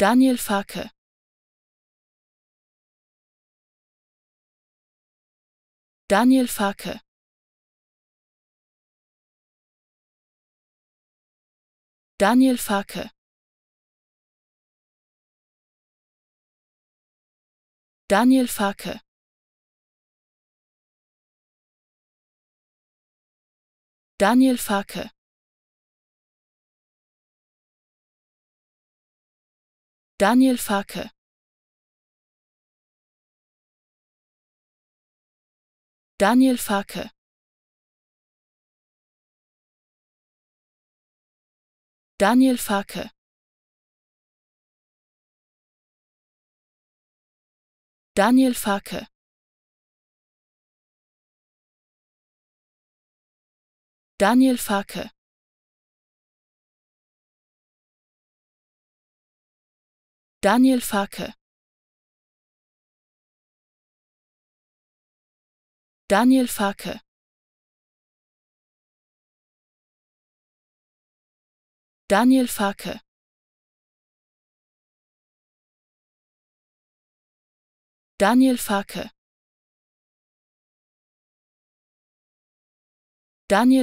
Daniel Farke Daniel Farke Daniel Farke Daniel Farke Daniel Farke Daniel Farke Daniel Farke Daniel Farke Daniel Farke Daniel Farke Daniel Farke Daniel Farke Daniel Farke Daniel Farke Daniel